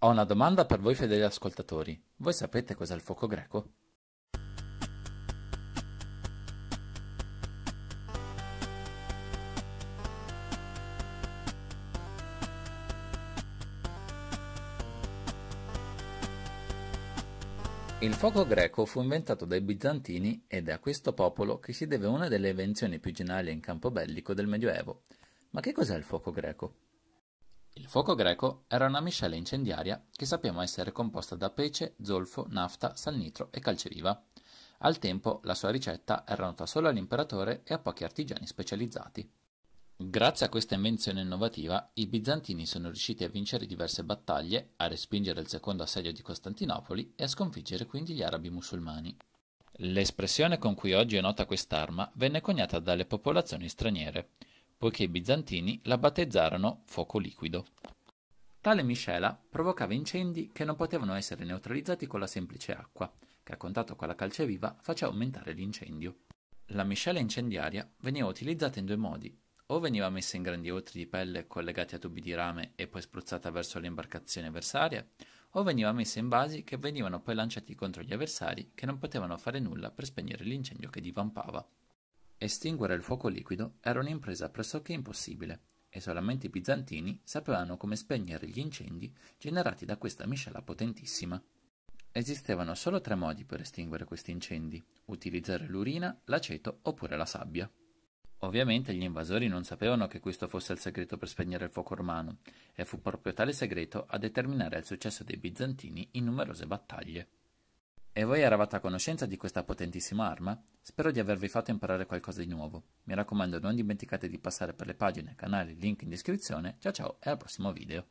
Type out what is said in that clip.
Ho una domanda per voi fedeli ascoltatori. Voi sapete cos'è il fuoco greco? Il fuoco greco fu inventato dai bizantini ed è a questo popolo che si deve una delle invenzioni più geniali in campo bellico del Medioevo. Ma che cos'è il fuoco greco? Il fuoco greco era una miscela incendiaria che sappiamo essere composta da pece, zolfo, nafta, salnitro e calce calceriva. Al tempo la sua ricetta era nota solo all'imperatore e a pochi artigiani specializzati. Grazie a questa invenzione innovativa, i bizantini sono riusciti a vincere diverse battaglie, a respingere il secondo assedio di Costantinopoli e a sconfiggere quindi gli arabi musulmani. L'espressione con cui oggi è nota quest'arma venne coniata dalle popolazioni straniere poiché i bizantini la battezzarono fuoco liquido. Tale miscela provocava incendi che non potevano essere neutralizzati con la semplice acqua, che a contatto con la calce viva faceva aumentare l'incendio. La miscela incendiaria veniva utilizzata in due modi, o veniva messa in grandi otri di pelle collegati a tubi di rame e poi spruzzata verso le imbarcazioni avversarie, o veniva messa in vasi che venivano poi lanciati contro gli avversari che non potevano fare nulla per spegnere l'incendio che divampava. Estinguere il fuoco liquido era un'impresa pressoché impossibile e solamente i bizantini sapevano come spegnere gli incendi generati da questa miscela potentissima. Esistevano solo tre modi per estinguere questi incendi: utilizzare l'urina, l'aceto oppure la sabbia. Ovviamente gli invasori non sapevano che questo fosse il segreto per spegnere il fuoco romano, e fu proprio tale segreto a determinare il successo dei bizantini in numerose battaglie. E voi eravate a conoscenza di questa potentissima arma? Spero di avervi fatto imparare qualcosa di nuovo. Mi raccomando non dimenticate di passare per le pagine, canali, link in descrizione. Ciao ciao e al prossimo video.